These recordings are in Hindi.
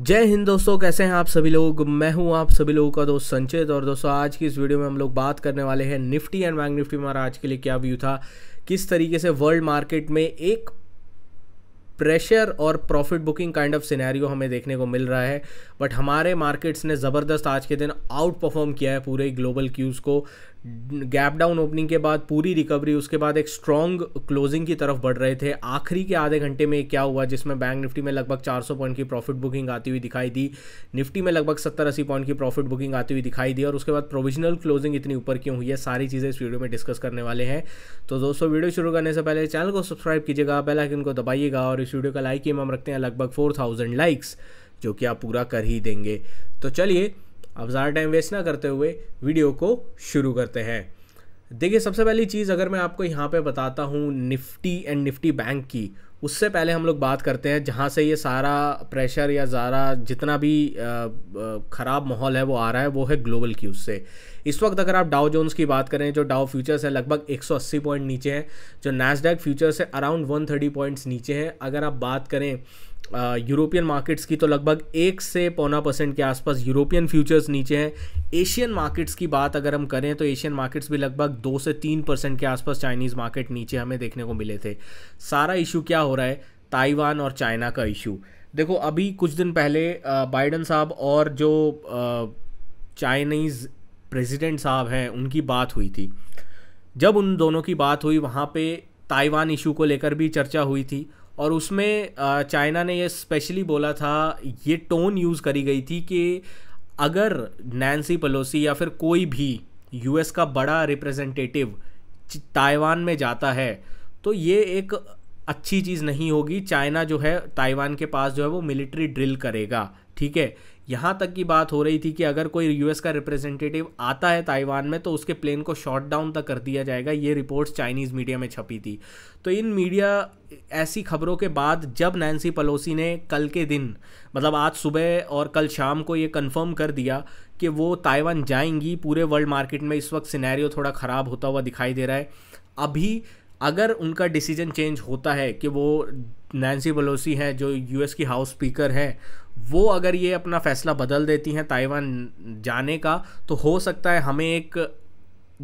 जय हिंद दोस्तों कैसे हैं आप सभी लोग मैं हूं आप सभी लोगों का दोस्त संचित और दोस्तों आज की इस वीडियो में हम लोग बात करने वाले हैं निफ्टी एंड बैंक निफ्टी हमारा आज के लिए क्या व्यू था किस तरीके से वर्ल्ड मार्केट में एक प्रेशर और profit booking kind of scenario हमें देखने को मिल रहा है बट हमारे मार्केट्स ने ज़बरदस्त आज के दिन आउट परफॉर्म किया है पूरे ग्लोबल क्यूज़ को गैप डाउन ओपनिंग के बाद पूरी रिकवरी उसके बाद एक स्ट्रॉन्ग क्लोजिंग की तरफ बढ़ रहे थे आखिरी के आधे घंटे में क्या हुआ जिसमें बैंक निफ्टी में लगभग 400 पॉइंट की प्रॉफिट बुकिंग आती हुई दिखाई दी निफ्टी में लगभग 70 अस्सी पॉइंट की प्रॉफिट बुकिंग आती हुई दिखाई दी और उसके बाद प्रोविजनल क्लोजिंग इतनी ऊपर क्यों हुई है सारी चीज़ें इस वीडियो में डिस्कस करने वाले हैं तो दोस्तों वीडियो शुरू करने से पहले चैनल को सब्सक्राइब कीजिएगा कि को दबाइएगा और इस वीडियो का लाइक ही हम रखते हैं लगभग फोर लाइक्स जो कि आप पूरा कर ही देंगे तो चलिए अब ज़्यादा टाइम वेस्ट ना करते हुए वीडियो को शुरू करते हैं देखिए सबसे पहली चीज़ अगर मैं आपको यहाँ पे बताता हूँ निफ्टी एंड निफ्टी बैंक की उससे पहले हम लोग बात करते हैं जहाँ से ये सारा प्रेशर या ज़ारा जितना भी ख़राब माहौल है वो आ रहा है वो है ग्लोबल की उससे इस वक्त अगर आप डाओ जोन्स की बात करें जो डाओ फ्यूचर्स है लगभग 180 पॉइंट नीचे हैं जो नैसडैक फ्यूचर्स है अराउंड 130 पॉइंट्स नीचे हैं अगर आप बात करें यूरोपियन मार्केट्स की तो लगभग एक से पौना परसेंट के आसपास यूरोपियन फ्यूचर्स नीचे हैं एशियन मार्केट्स की बात अगर हम करें तो एशियन मार्केट्स भी लगभग दो से तीन परसेंट के आसपास चाइनीज़ मार्केट नीचे हमें देखने को मिले थे सारा इशू क्या हो रहा है ताइवान और चाइना का इशू देखो अभी कुछ दिन पहले बाइडन साहब और जो चाइनीज़ प्रेसिडेंट साहब हैं उनकी बात हुई थी जब उन दोनों की बात हुई वहाँ पे ताइवान इशू को लेकर भी चर्चा हुई थी और उसमें चाइना ने ये स्पेशली बोला था ये टोन यूज़ करी गई थी कि अगर नैन्सी पलोसी या फिर कोई भी यूएस का बड़ा रिप्रेजेंटेटिव ताइवान में जाता है तो ये एक अच्छी चीज़ नहीं होगी चाइना जो है ताइवान के पास जो है वो मिलिट्री ड्रिल करेगा ठीक है यहाँ तक की बात हो रही थी कि अगर कोई यूएस का रिप्रेजेंटेटिव आता है ताइवान में तो उसके प्लेन को शॉट डाउन तक कर दिया जाएगा ये रिपोर्ट्स चाइनीज़ मीडिया में छपी थी तो इन मीडिया ऐसी खबरों के बाद जब नैन्सी पलोसी ने कल के दिन मतलब आज सुबह और कल शाम को ये कंफर्म कर दिया कि वो ताइवान जाएंगी पूरे वर्ल्ड मार्केट में इस वक्त सिनेरियो थोड़ा ख़राब होता हुआ दिखाई दे रहा है अभी अगर उनका डिसीजन चेंज होता है कि वो नैन्सी बलोसी हैं जो यूएस की हाउस स्पीकर हैं वो अगर ये अपना फैसला बदल देती हैं ताइवान जाने का तो हो सकता है हमें एक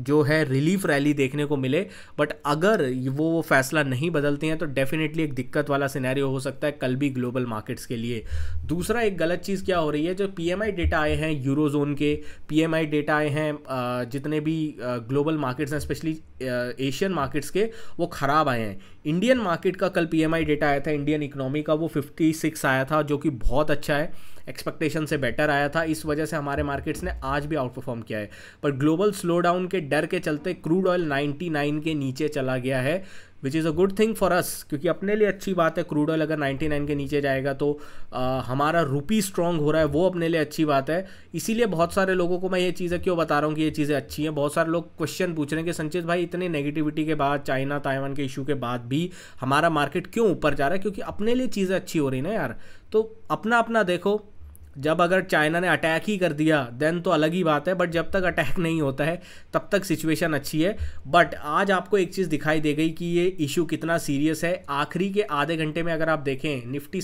जो है रिलीफ रैली देखने को मिले बट अगर वो वो फैसला नहीं बदलते हैं तो डेफिनेटली एक दिक्कत वाला सिनेरियो हो सकता है कल भी ग्लोबल मार्केट्स के लिए दूसरा एक गलत चीज़ क्या हो रही है जो पीएमआई डेटा आए हैं यूरोजोन के पीएमआई डेटा आए हैं जितने भी ग्लोबल मार्केट्स हैं स्पेशली एशियन मार्केट्स के वो ख़राब आए हैं इंडियन मार्केट का कल पीएमआई डेटा आया था इंडियन इकोनॉमी का वो 56 आया था जो कि बहुत अच्छा है एक्सपेक्टेशन से बेटर आया था इस वजह से हमारे मार्केट्स ने आज भी आउट परफॉर्म किया है पर ग्लोबल स्लो डाउन के डर के चलते क्रूड ऑयल 99 के नीचे चला गया है which is a good thing for us क्योंकि अपने लिए अच्छी बात है क्रूड ऑयल अगर 99 के नीचे जाएगा तो आ, हमारा रुपी स्ट्रांग हो रहा है वो अपने लिए अच्छी बात है इसीलिए बहुत सारे लोगों को मैं ये चीज़ें क्यों बता रहा हूँ कि ये चीज़ें अच्छी हैं बहुत सारे लोग क्वेश्चन पूछ रहे हैं कि संचित भाई इतनी नेगेटिविटी के बाद चाइना ताइवान के इशू के बाद भी हमारा मार्केट क्यों ऊपर जा रहा है क्योंकि अपने लिए चीज़ें अच्छी हो रही ना यार तो अपना अपना देखो जब अगर चाइना ने अटैक ही कर दिया देन तो अलग ही बात है बट जब तक अटैक नहीं होता है तब तक सिचुएशन अच्छी है बट आज आपको एक चीज़ दिखाई दे गई कि ये इशू कितना सीरियस है आखिरी के आधे घंटे में अगर आप देखें निफ्टी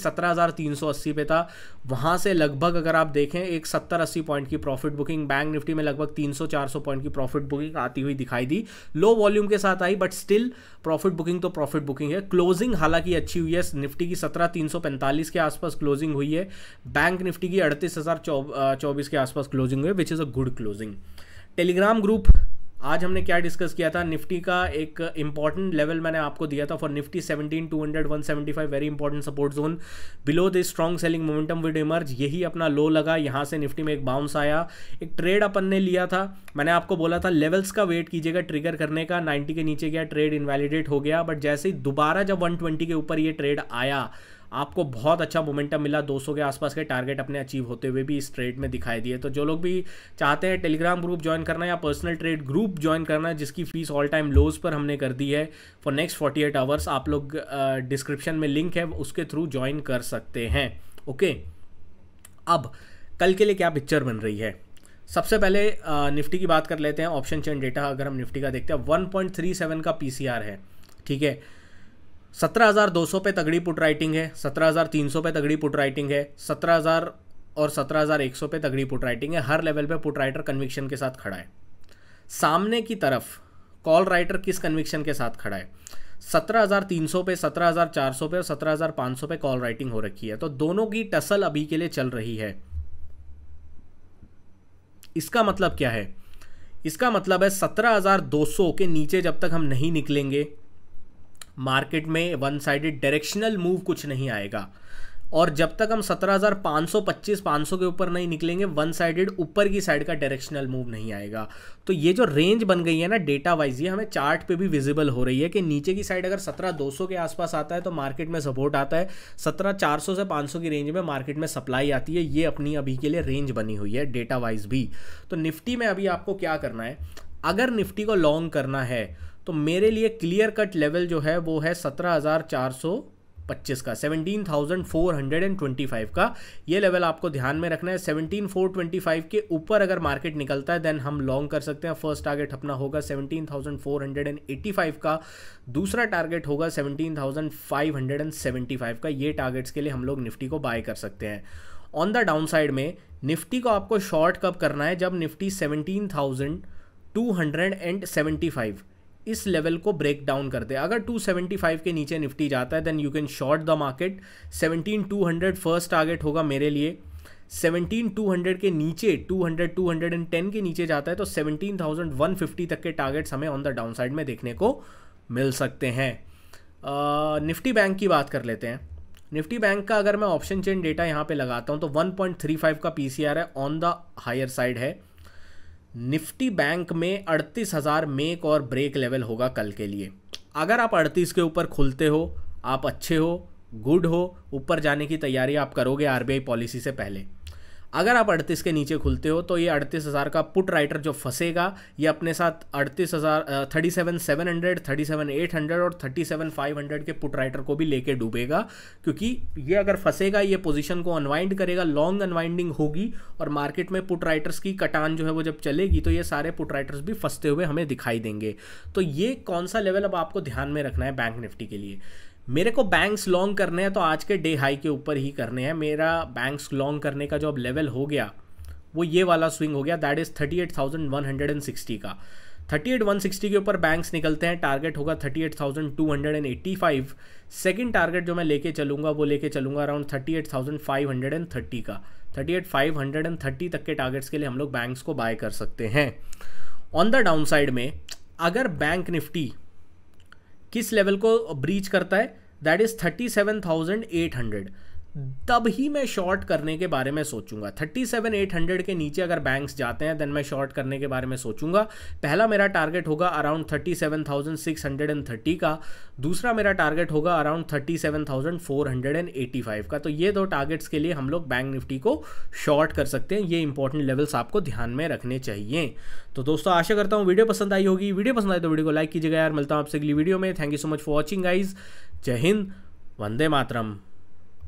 अस्सी पे था वहाँ से लगभग अगर आप देखें एक सत्तर अस्सी पॉइंट की प्रॉफिट बुकिंग बैंक निफ्टी में लगभग चार सौ पॉइंट की प्रॉफिट बुकिंग आती हुई दिखाई दी लो वॉल्यूम के साथ आई बट स्टिल प्रॉफिट बुकिंग तो प्रॉफिट बुकिंग है क्लोजिंग हालांकि अच्छी हुई है निफ्टी की सत्रह तीन के आसपास क्लोजिंग हुई है बैंक निफ्टी की अड़तीस हज़ार चौबीस के आसपास क्लोजिंग हुए which is a good closing Telegram group आज हमने क्या डिस्कस किया था निफ्टी का एक इंपॉर्टेंट लेवल मैंने आपको दिया था for Nifty 17 200 175 very important support zone below this strong selling momentum will emerge यही अपना लो लगा यहाँ से निफ्टी में एक बाउंस आया एक ट्रेड अपन ने लिया था मैंने आपको बोला था लेवल्स का वेट कीजिएगा ट्रिगर करने का नाइन्टी के नीचे गया ट्रेड इन्वैलिडेट हो गया बट जैसे ही दोबारा जब 120 के ऊपर ये ट्रेड आया आपको बहुत अच्छा मोमेंटम मिला 200 के आसपास के टारगेट अपने अचीव होते हुए भी इस ट्रेड में दिखाई दिए तो जो लोग भी चाहते हैं टेलीग्राम ग्रुप ज्वाइन करना या पर्सनल ट्रेड ग्रुप ज्वाइन करना जिसकी फ़ीस ऑल टाइम लोज पर हमने कर दी है for next forty eight hours आप लोग डिस्क्रिप्शन में लिंक है उसके थ्रू ज्वाइन कर सकते हैं ओके अब कल के लिए क्या पिक्चर बन रही है सबसे पहले निफ्टी की बात कर लेते हैं ऑप्शन चेन डेटा अगर हम निफ्टी का देखते हैं 1.37 का पीसीआर है ठीक है सत्रह हज़ार दो सौ पे तगड़ी पुट राइटिंग है सत्रह हज़ार तीन सौ पे तगड़ी पुट राइटिंग है सत्रह हज़ार और सत्रह हज़ार एक सौ पे तगड़ी पुट राइटिंग है हर लेवल पे पुट राइटर कन्विक्शन के साथ खड़ा है सामने की तरफ कॉल राइटर किस कन्विक्शन के साथ खड़ा है सत्रह हज़ार तीन सौ पे सत्रह हज़ार चार सौ पे और सत्रह हज़ार पाँच सौ पे कॉल राइटिंग हो रखी है तो दोनों की टसल अभी के लिए चल रही है इसका मतलब क्या है इसका मतलब है सत्रह हज़ार दो सौ के नीचे जब तक हम नहीं निकलेंगे मार्केट में वन साइडेड डायरेक्शनल मूव कुछ नहीं आएगा और जब तक हम 17,525 500 के ऊपर नहीं निकलेंगे वन साइडेड ऊपर की साइड का डायरेक्शनल मूव नहीं आएगा तो ये जो रेंज बन गई है ना डेटा वाइज ये हमें चार्ट पे भी विजिबल हो रही है कि नीचे की साइड अगर 17,200 के आसपास आता है तो मार्केट में सपोर्ट आता है 17,400 से 500 की रेंज में मार्केट में सप्लाई आती है ये अपनी अभी के लिए रेंज बनी हुई है डेटा वाइज भी तो निफ्टी में अभी आपको क्या करना है अगर निफ्टी को लॉन्ग करना है तो मेरे लिए क्लियर कट लेवल जो है वो है सत्रह हज़ार चार सौ पच्चीस का seventeen thousand four hundred and twenty five का ये लेवल आपको ध्यान में रखना है सेवनटीन फोर ट्वेंटी फाइव के ऊपर अगर मार्केट निकलता है देन हम लॉन्ग कर सकते हैं फर्स्ट टारगेट अपना होगा seventeen thousand four hundred and eighty five का दूसरा टारगेट होगा seventeen thousand five hundred and seventy five का ये टारगेट्स के लिए हम लोग निफ्टी को बाय कर सकते हैं ऑन द डाउन साइड में निफ्टी को आपको शॉर्ट कब करना है जब निफ्टी सेवनटीन थाउजेंड 275 इस लेवल को ब्रेक डाउन करते हैं अगर 275 के नीचे निफ्टी जाता है then you can short the market 17200 first target होगा मेरे लिए 17200 के नीचे 200 210 के नीचे जाता है तो 17150 तक के टारगेट्स हमें ऑन द डाउन साइड में देखने को मिल सकते हैं निफ्टी बैंक की बात कर लेते हैं निफ्टी बैंक का अगर मैं ऑप्शन चेन डेटा यहाँ पे लगाता हूँ तो 1.35 का पीसीआर है ऑन द हायर साइड है निफ्टी बैंक में अड़तीस हज़ार मेक और ब्रेक लेवल होगा कल के लिए अगर आप अड़तीस के ऊपर खुलते हो आप अच्छे हो गुड हो ऊपर जाने की तैयारी आप करोगे आरबीआई पॉलिसी से पहले अगर आप अड़तीस के नीचे खुलते हो तो ये अड़तीस हज़ार का पुट राइटर जो फंसेगा ये अपने साथ अड़तीस हज़ार thirty seven seven hundred thirty seven eight hundred और थर्टी सेवन फाइव हंड्रेड के पुट राइटर को भी लेके डूबेगा क्योंकि ये अगर फंसेगा ये पोजीशन को अनवाइंड करेगा लॉन्ग अनवाइंडिंग होगी और मार्केट में पुट राइटर्स की कटान जो है वो जब चलेगी तो ये सारे पुट राइटर्स भी फंसते हुए हमें दिखाई देंगे तो ये कौन सा लेवल अब आपको ध्यान में रखना है बैंक निफ्टी के लिए मेरे को बैंक्स लॉन्ग करने हैं तो आज के डे हाई के ऊपर ही करने हैं मेरा बैंक्स लॉन्ग करने का जो अब लेवल हो गया वो ये वाला स्विंग हो गया that is thirty eight thousand one hundred and sixty का थर्टी एट वन सिक्सटी के ऊपर बैंक्स निकलते हैं टारगेट होगा thirty eight thousand two hundred and eighty five second target जो मैं लेके चलूँगा वो लेके चलूँगा around thirty eight thousand five hundred and thirty का thirty eight five hundred and thirty तक के टारगेट्स के लिए हम लोग बैंक्स को बाय कर सकते हैं ऑन द डाउन साइड में अगर बैंक निफ्टी किस लेवल को ब्रीच करता है that is thirty seven thousand eight hundred तब ही मैं शॉर्ट करने के बारे में सोचूंगा थर्टी सेवन एट हंड्रेड के नीचे अगर बैंक्स जाते हैं देन मैं शॉर्ट करने के बारे में सोचूंगा पहला मेरा टारगेट होगा around thirty seven thousand six hundred and thirty का दूसरा मेरा टारगेट होगा around thirty seven thousand four hundred and eighty five का तो ये दो टारगेट्स के लिए हम लोग बैंक निफ्टी को शॉर्ट कर सकते हैं ये इंपॉर्टेंट लेवल्स आपको ध्यान में रखने चाहिए तो दोस्तों आशा करता हूँ वीडियो पसंद आई होगी वीडियो पसंद आई तो वीडियो को लाइक कीजिएगा यार मिलता हूँ आपसे अगली वीडियो में thank you so much for watching guys जय हिंद वंदे मातरम